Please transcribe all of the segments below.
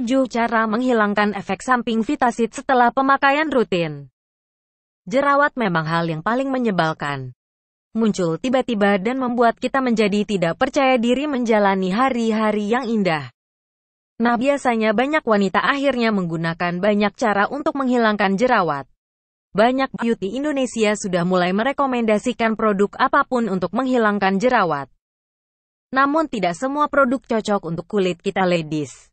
7. Cara menghilangkan efek samping vitasit setelah pemakaian rutin. Jerawat memang hal yang paling menyebalkan. Muncul tiba-tiba dan membuat kita menjadi tidak percaya diri menjalani hari-hari yang indah. Nah biasanya banyak wanita akhirnya menggunakan banyak cara untuk menghilangkan jerawat. Banyak beauty Indonesia sudah mulai merekomendasikan produk apapun untuk menghilangkan jerawat. Namun tidak semua produk cocok untuk kulit kita ladies.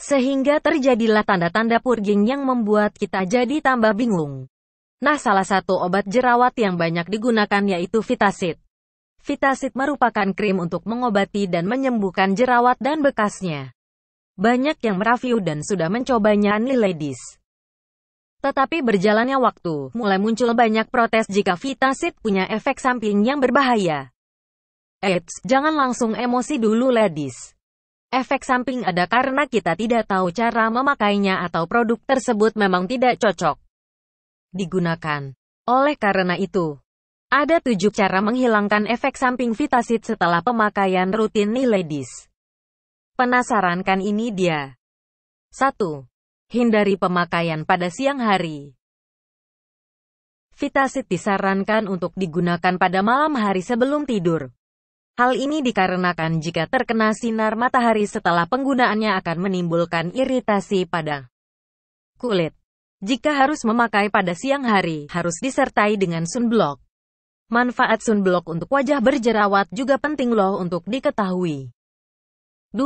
Sehingga terjadilah tanda-tanda purging yang membuat kita jadi tambah bingung. Nah salah satu obat jerawat yang banyak digunakan yaitu Vitasit. Vitasit merupakan krim untuk mengobati dan menyembuhkan jerawat dan bekasnya. Banyak yang mereview dan sudah mencobanya nih ladies. Tetapi berjalannya waktu, mulai muncul banyak protes jika Vitasit punya efek samping yang berbahaya. Eits, jangan langsung emosi dulu ladies. Efek samping ada karena kita tidak tahu cara memakainya atau produk tersebut memang tidak cocok digunakan. Oleh karena itu, ada tujuh cara menghilangkan efek samping Vitasit setelah pemakaian rutin nih ladies. Penasaran kan ini dia? 1. Hindari pemakaian pada siang hari. Vitasit disarankan untuk digunakan pada malam hari sebelum tidur, Hal ini dikarenakan jika terkena sinar matahari setelah penggunaannya akan menimbulkan iritasi pada kulit. Jika harus memakai pada siang hari, harus disertai dengan sunblock. Manfaat sunblock untuk wajah berjerawat juga penting loh untuk diketahui. 2.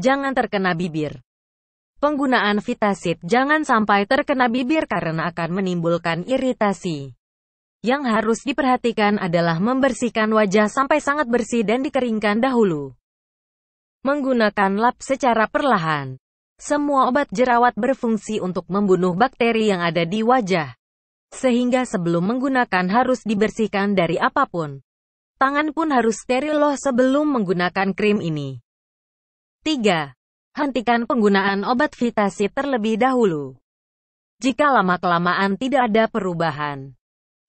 Jangan terkena bibir. Penggunaan vitasit jangan sampai terkena bibir karena akan menimbulkan iritasi. Yang harus diperhatikan adalah membersihkan wajah sampai sangat bersih dan dikeringkan dahulu. Menggunakan lap secara perlahan. Semua obat jerawat berfungsi untuk membunuh bakteri yang ada di wajah. Sehingga sebelum menggunakan harus dibersihkan dari apapun. Tangan pun harus steril loh sebelum menggunakan krim ini. 3. Hentikan penggunaan obat vitasi terlebih dahulu. Jika lama-kelamaan tidak ada perubahan,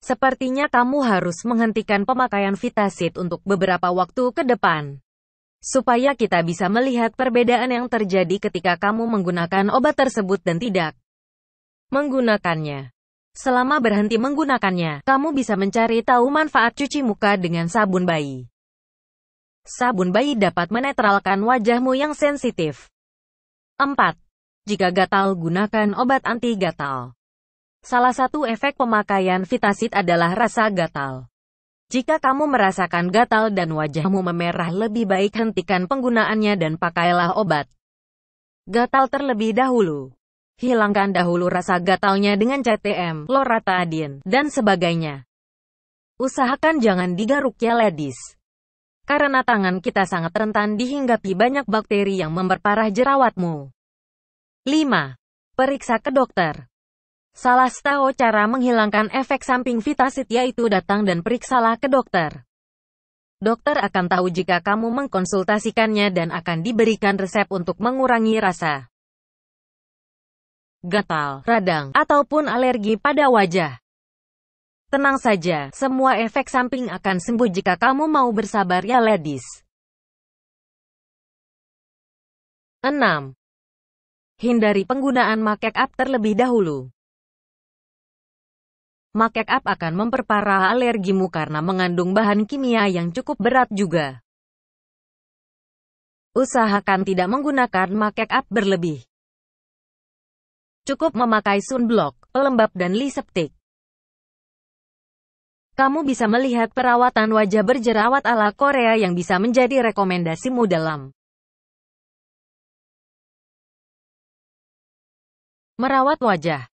Sepertinya kamu harus menghentikan pemakaian Vitasit untuk beberapa waktu ke depan. Supaya kita bisa melihat perbedaan yang terjadi ketika kamu menggunakan obat tersebut dan tidak menggunakannya. Selama berhenti menggunakannya, kamu bisa mencari tahu manfaat cuci muka dengan sabun bayi. Sabun bayi dapat menetralkan wajahmu yang sensitif. 4. Jika gatal, gunakan obat anti gatal. Salah satu efek pemakaian Vitasit adalah rasa gatal. Jika kamu merasakan gatal dan wajahmu memerah lebih baik hentikan penggunaannya dan pakailah obat. Gatal terlebih dahulu. Hilangkan dahulu rasa gatalnya dengan CTM, loratadin, dan sebagainya. Usahakan jangan digaruk ya ladies. Karena tangan kita sangat rentan dihinggapi banyak bakteri yang memperparah jerawatmu. 5. Periksa ke dokter. Salah tahu cara menghilangkan efek samping Vitasit yaitu datang dan periksalah ke dokter. Dokter akan tahu jika kamu mengkonsultasikannya dan akan diberikan resep untuk mengurangi rasa gatal, radang, ataupun alergi pada wajah. Tenang saja, semua efek samping akan sembuh jika kamu mau bersabar ya ladies. 6. Hindari penggunaan makeup terlebih dahulu make up akan memperparah alergimu karena mengandung bahan kimia yang cukup berat juga. Usahakan tidak menggunakan make up berlebih. Cukup memakai sunblock, pelembab dan liseptik. Kamu bisa melihat perawatan wajah berjerawat ala Korea yang bisa menjadi rekomendasimu dalam merawat wajah.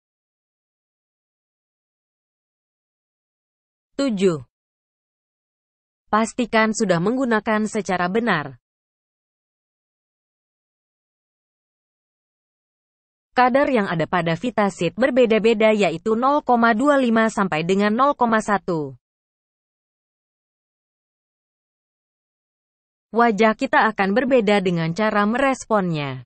7. Pastikan sudah menggunakan secara benar. Kadar yang ada pada vitasit berbeda-beda yaitu 0,25 sampai dengan 0,1. Wajah kita akan berbeda dengan cara meresponnya.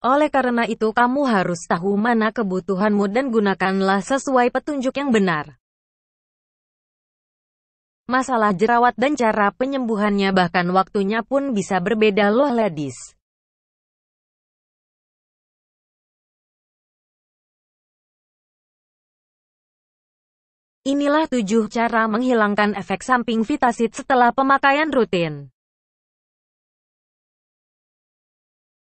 Oleh karena itu kamu harus tahu mana kebutuhanmu dan gunakanlah sesuai petunjuk yang benar. Masalah jerawat dan cara penyembuhannya bahkan waktunya pun bisa berbeda loh ladies. Inilah 7 cara menghilangkan efek samping Vitasit setelah pemakaian rutin.